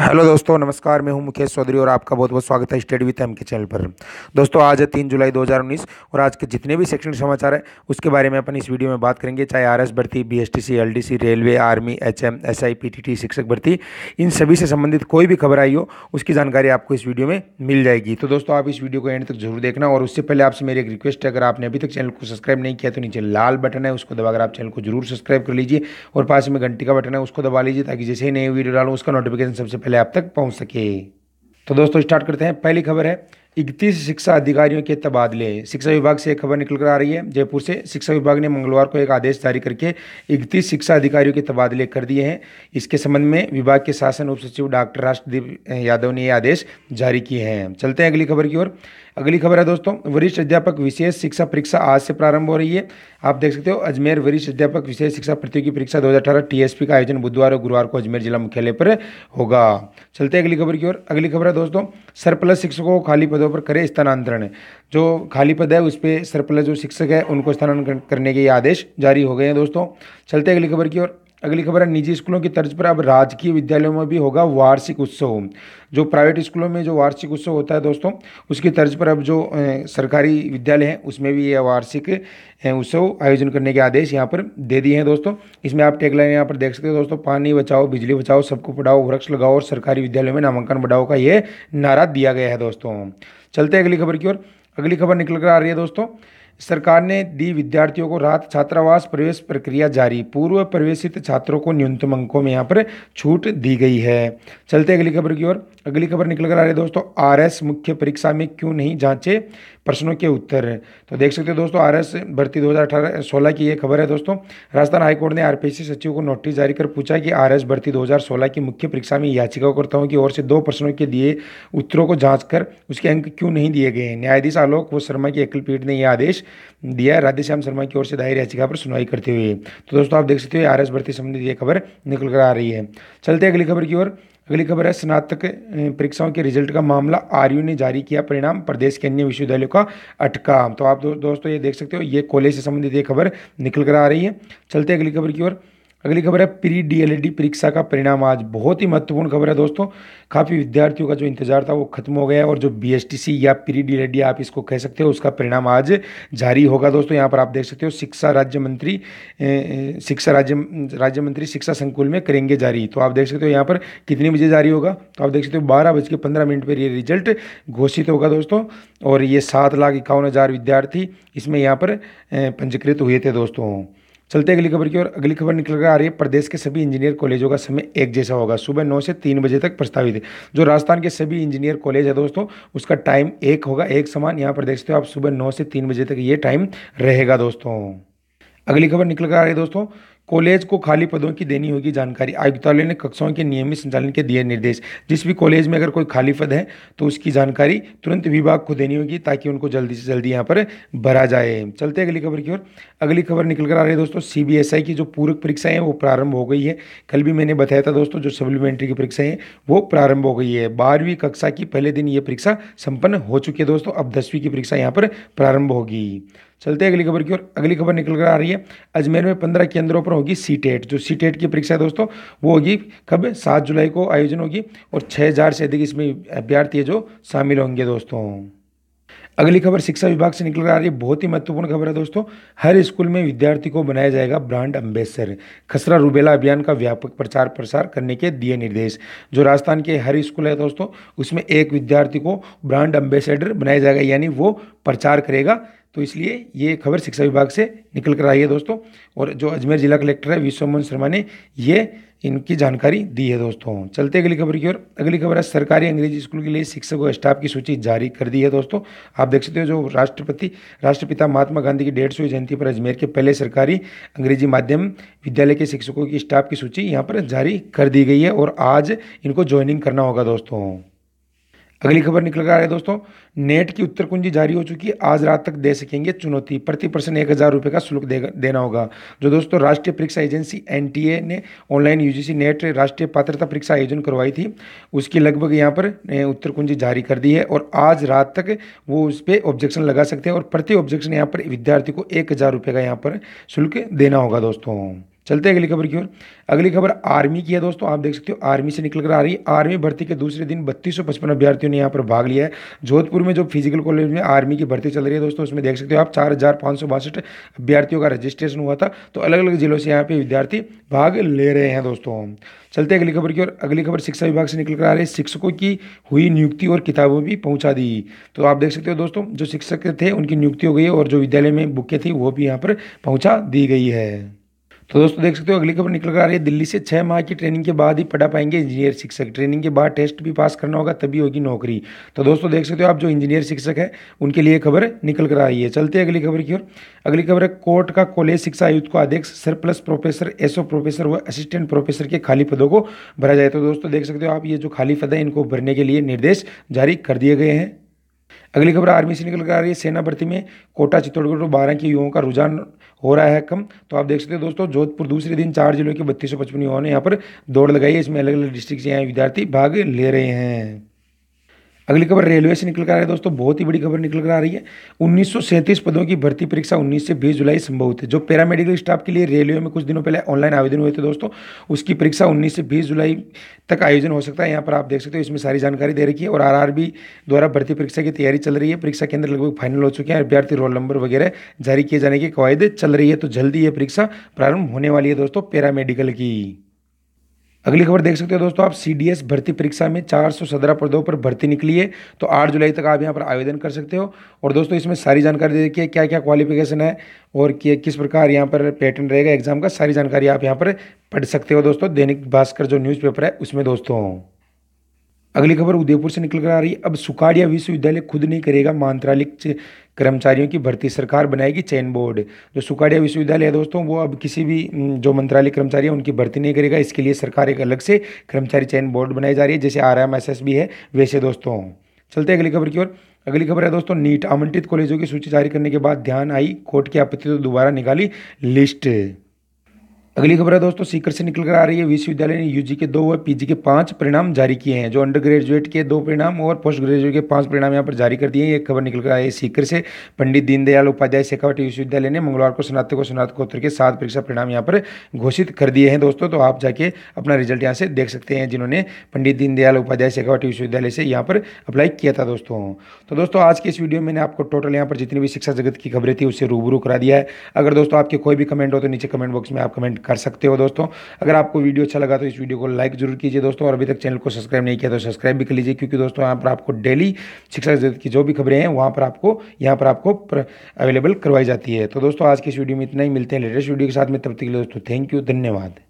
hello दोस्तों नमस्कार मैं हूं मुकेश चौधरी और आपका बहुत बहुत स्वागत है state with M K channel पर दोस्तों आज है तीन जुलाई 2019 और आज के जितने भी सेक्शन समाचार हैं उसके बारे में अपन इस वीडियो में बात करेंगे चाहे आर एस भर्ती B S T C L D C railway army H M S I P T T शिक्षक भर्ती इन सभी से संबंधित कोई भी खबर आई हो उसकी जानकारी आपको इस वीडियो में मिल जाएगी तो दोस्तों आप इस वीडियो को एंड तक जरूर देखना और उससे पहले आपसे मेरी एक रिक्वेस्ट है अगर आपने अभी तक चैनल को सब्सक्राइब नहीं किया तो नीचे लाल बटन है उसको दबाकर आप चैनल को जरूर सब्सक्राइब कर लीजिए और पास में घंटी का बटन है उसको दबा लीजिए ताकि जैसे ही नई वीडियो डालूँ उसका नोटिफिकेशन सबसे पहले पहले आप तक पहुंच सके तो दोस्तों स्टार्ट करते हैं पहली खबर है इकतीस शिक्षा अधिकारियों के तबादले शिक्षा विभाग से एक खबर निकल कर आ रही है जयपुर से शिक्षा विभाग ने मंगलवार को एक आदेश जारी करके इकतीस शिक्षा अधिकारियों के तबादले कर दिए हैं इसके संबंध में विभाग के शासन उप सचिव डॉक्टर राष्ट्रदीप यादव ने ये आदेश जारी किए हैं चलते हैं अगली खबर की ओर अगली खबर है दोस्तों वरिष्ठ अध्यापक विशेष शिक्षा परीक्षा आज से प्रारंभ हो रही है आप देख सकते हो अजमेर वरिष्ठ अध्यापक विशेष शिक्षा प्रतियोगी परीक्षा 2018 टीएसपी का आयोजन बुधवार और गुरुवार को अजमेर जिला मुख्यालय पर होगा चलते हैं अगली खबर की ओर अगली खबर है दोस्तों सरप्लस शिक्षकों को खाली पद पदों पर करे स्थानांतरण जो खाली पद है उस पर सरप्लस जो शिक्षक है उनको स्थानांतरण करने के आदेश जारी हो गए हैं दोस्तों चलते अगली खबर की ओर अगली खबर है निजी स्कूलों की तर्ज पर अब राजकीय विद्यालयों में भी होगा वार्षिक उत्सव जो प्राइवेट स्कूलों में जो वार्षिक उत्सव होता है दोस्तों उसकी तर्ज पर अब जो सरकारी विद्यालय हैं उसमें भी यह वार्षिक उत्सव आयोजन करने के आदेश यहाँ पर दे दिए हैं दोस्तों इसमें आप टेगलाइन यहाँ पर देख सकते हो दोस्तों पानी बचाओ बिजली बचाओ सबको पढ़ाओ वृक्ष लगाओ और सरकारी विद्यालयों में नामांकन बढ़ाओ का ये नारा दिया गया है दोस्तों चलते हैं अगली खबर की ओर अगली खबर निकल कर आ रही है दोस्तों सरकार ने दी विद्यार्थियों को रात छात्रावास प्रवेश प्रक्रिया जारी पूर्व प्रवेशित छात्रों को न्यूनतम अंकों में यहाँ पर छूट दी गई है चलते अगली खबर की ओर अगली खबर निकल कर आ रही है दोस्तों आरएस मुख्य परीक्षा में क्यों नहीं जांचे प्रश्नों के उत्तर है तो देख सकते हो दोस्तों आर एस भर्ती 2018-16 की ये खबर है दोस्तों राजस्थान हाईकोर्ट ने आर सचिव को नोटिस जारी कर पूछा कि आर एस भर्ती 2016 की मुख्य परीक्षा में याचिकाकर्ताओं की ओर से दो प्रश्नों के दिए उत्तरों को जाँच कर उसके अंक क्यों नहीं दिए गए हैं न्यायाधीश आलोक व शर्मा की एकल पीठ ने यह आदेश दिया राधेश्याम शर्मा की ओर से दायर याचिका पर सुनवाई करते हुए तो दोस्तों आप देख सकते हो आर एस भर्ती संबंधित ये खबर निकल कर आ रही है चलते अगली खबर की ओर अगली खबर है स्नातक परीक्षाओं के रिजल्ट का मामला आर ने जारी किया परिणाम प्रदेश के अन्य विश्वविद्यालयों का अटका तो आप दो, दोस्तों ये देख सकते हो ये कॉलेज से संबंधित ये खबर निकल कर आ रही है चलते अगली खबर की ओर अगली खबर है प्री डीएलएडी e परीक्षा का परिणाम आज बहुत ही महत्वपूर्ण खबर है दोस्तों काफ़ी विद्यार्थियों का जो इंतजार था वो खत्म हो गया है और जो बीएसटीसी या प्री डीएलएडी e आप इसको कह सकते हो उसका परिणाम आज जारी होगा दोस्तों यहाँ पर आप देख सकते हो शिक्षा राज्य मंत्री शिक्षा राज्य राज्य मंत्री शिक्षा संकुल में करेंगे जारी तो आप देख सकते हो यहाँ पर कितने बजे जारी होगा तो आप देख सकते हो बारह बज के पंद्रह मिनट पर ये रिजल्ट घोषित होगा दोस्तों और ये सात लाख इक्यावन हज़ार विद्यार्थी इसमें यहाँ पर पंजीकृत हुए थे दोस्तों चलते अगली खबर की ओर अगली खबर निकल कर आ रही है प्रदेश के सभी इंजीनियर कॉलेजों का समय एक जैसा होगा सुबह नौ से तीन बजे तक प्रस्तावित है जो राजस्थान के सभी इंजीनियर कॉलेज है दोस्तों उसका टाइम एक होगा एक समान यहाँ पर देख सकते हो आप सुबह नौ से तीन बजे तक ये टाइम रहेगा दोस्तों अगली खबर निकल कर आ रही है दोस्तों कॉलेज को खाली पदों की देनी होगी जानकारी आयुक्तालय ने कक्षाओं के नियमित संचालन के दिए निर्देश जिस भी कॉलेज में अगर कोई खाली पद है तो उसकी जानकारी तुरंत विभाग को देनी होगी ताकि उनको जल्दी से जल्दी यहाँ पर भरा जाए चलते अगली खबर की ओर अगली खबर निकल कर आ रही है दोस्तों सी की जो पूरक परीक्षाएं हैं वो प्रारंभ हो गई है कल भी मैंने बताया था दोस्तों जो सप्लीमेंट्री की परीक्षाएं वो प्रारंभ हो गई है बारहवीं कक्षा की पहले दिन ये परीक्षा संपन्न हो चुकी है दोस्तों अब दसवीं की परीक्षा यहाँ पर प्रारंभ होगी चलते हैं अगली खबर की ओर अगली खबर निकल कर आ रही है अजमेर में पंद्रह केंद्रों पर होगी सी टेट जो सी टेट की परीक्षा है दोस्तों वो होगी कब सात जुलाई को आयोजन होगी और छः हज़ार से अधिक इसमें अभ्यर्थी है जो शामिल होंगे दोस्तों अगली खबर शिक्षा विभाग से निकल कर आ रही है बहुत ही महत्वपूर्ण खबर है दोस्तों हर स्कूल में विद्यार्थी को बनाया जाएगा ब्रांड अम्बेसर खसरा रूबेला अभियान का व्यापक प्रचार प्रसार करने के दिए निर्देश जो राजस्थान के हर स्कूल है दोस्तों उसमें एक विद्यार्थी को ब्रांड अम्बेसडर बनाया जाएगा यानी वो प्रचार करेगा तो इसलिए ये खबर शिक्षा विभाग से निकल कर आई है दोस्तों और जो अजमेर जिला कलेक्टर है विश्वमोहन शर्मा ने ये इनकी जानकारी दी है दोस्तों चलते अगली खबर की ओर अगली खबर है सरकारी अंग्रेजी स्कूल के लिए शिक्षक और स्टाफ की सूची जारी कर दी है दोस्तों आप देख सकते हो जो राष्ट्रपति राष्ट्रपिता महात्मा गांधी की डेढ़ सौ जयंती पर अजमेर के पहले सरकारी अंग्रेजी माध्यम विद्यालय के शिक्षकों की स्टाफ की सूची यहाँ पर जारी कर दी गई है और आज इनको ज्वाइनिंग करना होगा दोस्तों अगली खबर निकल कर आ रही है दोस्तों नेट की उत्तर कुंजी जारी हो चुकी है आज रात तक दे सकेंगे चुनौती प्रति पर्सन एक हज़ार रुपये का शुल्क देना होगा जो दोस्तों राष्ट्रीय परीक्षा एजेंसी एनटीए ने ऑनलाइन यूजीसी नेट राष्ट्रीय पात्रता परीक्षा आयोजन करवाई थी उसकी लगभग यहाँ पर उत्तर कुंजी जारी कर दी है और आज रात तक वो उस पर ऑब्जेक्शन लगा सकते हैं और प्रति ऑब्जेक्शन यहाँ पर विद्यार्थी को एक हज़ार रुपये का यहाँ पर शुल्क देना होगा दोस्तों चलते हैं अगली खबर की ओर अगली खबर आर्मी की है दोस्तों आप देख सकते हो आर्मी से निकल कर आ रही है आर्मी भर्ती के दूसरे दिन बत्तीस सौ पचपन अभ्यर्थियों ने यहाँ पर भाग लिया है जोधपुर में जो फिजिकल कॉलेज में आर्मी की भर्ती चल रही है दोस्तों उसमें देख सकते हो आप चार हज़ार पाँच सौ बासठ अभ्यर्थियों का रजिस्ट्रेशन हुआ था तो अलग अलग जिलों से यहाँ पे विद्यार्थी भाग ले रहे हैं दोस्तों चलते हैं अगली खबर की ओर अगली खबर शिक्षा विभाग से निकल कर आ रही है शिक्षकों की हुई नियुक्ति और किताबों भी पहुँचा दी तो आप देख सकते हो दोस्तों जो शिक्षक थे उनकी नियुक्ति हो गई है और जो विद्यालय में बुकें थी वो भी यहाँ पर पहुँचा दी गई है तो दोस्तों देख सकते हो अगली खबर निकल कर आ रही है दिल्ली से छः माह की ट्रेनिंग के बाद ही पढ़ा पाएंगे इंजीनियर शिक्षक ट्रेनिंग के बाद टेस्ट भी पास करना होगा तभी होगी नौकरी तो दोस्तों देख सकते हो आप जो इंजीनियर शिक्षक है उनके लिए खबर निकल कर आई है चलते हैं अगली खबर की ओर अगली खबर है कोर्ट का कॉलेज शिक्षा आयुक्त को अध्यक्ष सर प्लस प्रोफेसर एसओ प्रोफेसर व असिस्टेंट प्रोफेसर के खाली पदों को भरा जाए तो दोस्तों देख सकते हो आप ये जो खाली पद है इनको भरने के लिए निर्देश जारी कर दिए गए हैं अगली खबर आर्मी से निकल कर आ रही है सेना भर्ती में कोटा चित्तौड़गढ़ और बारह के युवाओं का रुझान हो रहा है कम तो आप देख सकते हैं दोस्तों जोधपुर दूसरे दिन चार जिलों के बत्तीस सौ पचपन युवाओं ने यहाँ पर दौड़ लगाई है इसमें अलग अलग डिस्ट्रिक्ट से यहाँ विद्यार्थी भाग ले रहे हैं अगली खबर रेलवे से निकल कर आ रही है दोस्तों बहुत ही बड़ी खबर निकल कर आ रही है उन्नीस पदों की भर्ती परीक्षा 19 से 20 जुलाई संभव थे जो पैरामेडिकल स्टाफ के लिए रेलवे में कुछ दिनों पहले ऑनलाइन आवेदन हुए थे दोस्तों उसकी परीक्षा उन्नीस से बीस जुलाई तक आयोजन हो सकता है यहाँ पर आप देख सकते हो इसमें सारी जानकारी दे रखी है और आर द्वारा भर्ती परीक्षा की तैयारी चल रही है परीक्षा केंद्र लगभग फाइनल हो चुके हैं अभ्यर्थी रोल नंबर वगैरह जारी किए जाने की कवायद चल रही है तो जल्दी ये परीक्षा प्रारंभ होने वाली है दोस्तों पैरामेडिकल की अगली खबर देख सकते हो दोस्तों आप एस भर्ती परीक्षा में चार सौ सत्रह पदों पर भर्ती निकली है तो आठ जुलाई तक आप यहाँ पर आवेदन कर सकते हो और दोस्तों इसमें सारी जानकारी दे देखिए क्या क्या क्वालिफिकेशन है और किस प्रकार यहाँ पर पैटर्न रहेगा एग्जाम का सारी जानकारी आप यहाँ पर पढ़ सकते हो दोस्तों दैनिक भास्कर जो न्यूज़पेपर है उसमें दोस्तों अगली खबर उदयपुर से निकल कर आ रही है अब सुखाड़िया विश्वविद्यालय खुद नहीं करेगा मंत्रालय कर्मचारियों की भर्ती सरकार बनाएगी चयन बोर्ड जो सुखाड़िया विश्वविद्यालय है दोस्तों वो अब किसी भी जो मंत्रालय कर्मचारी है उनकी भर्ती नहीं करेगा इसके लिए सरकार एक अलग से कर्मचारी चयन बोर्ड बनाई जा रही है जैसे आर एम एस एस भी है वैसे दोस्तों चलते अगली खबर की ओर अगली खबर है दोस्तों नीट आमंत्रित कॉलेजों की सूची जारी करने के बाद ध्यान आई कोर्ट की आपत्ति तो दोबारा निकाली लिस्ट अगली खबर है दोस्तों सीकर से निकल कर आ रही है विश्वविद्यालय ने यूजी के दो और पीजी के पांच परिणाम जारी किए हैं जो अंडर ग्रेजुएट के दो परिणाम और पोस्ट ग्रेजुएट के पांच परिणाम यहाँ पर जारी कर दिए हैं एक खबर निकल कर आई है सीकर से पंडित दीनदयाल उपाध्याय शेखावटी विश्वविद्यालय ने मंगलवार को स्नातक और स्नातकोत्तर के सात परीक्षा परिणाम यहाँ पर घोषित कर दिए हैं दोस्तों तो आप जाके अपना रिजल्ट यहाँ से देख सकते हैं जिन्होंने पंडित दीनदयाल उपाध्याय शेखावटी विश्वविद्यालय से यहाँ पर अप्लाई किया था दोस्तों तो दोस्तों आज के इस वीडियो में आपको टोटल यहाँ पर जितनी भी शिक्षा जगत की खबरें थी उससे रूबरू करा दिया है अगर दोस्तों आपके कोई भी कमेंट हो तो नीचे कमेंट बॉक्स में आप कमेंट कर सकते हो दोस्तों अगर आपको वीडियो अच्छा लगा तो इस वीडियो को लाइक जरूर कीजिए दोस्तों और अभी तक चैनल को सब्सक्राइब नहीं किया तो सब्सक्राइब भी कर लीजिए क्योंकि दोस्तों यहाँ पर आपको डेली शिक्षा जगत की जो भी खबरें हैं वहाँ पर आपको यहाँ पर आपको अवेलेबल करवाई जाती है तो दोस्तों आज की इस वीडियो में इतना ही मिलते हैं लेटेस्ट वीडियो के साथ में तब तक के लिए दोस्तों थैंक यू धन्यवाद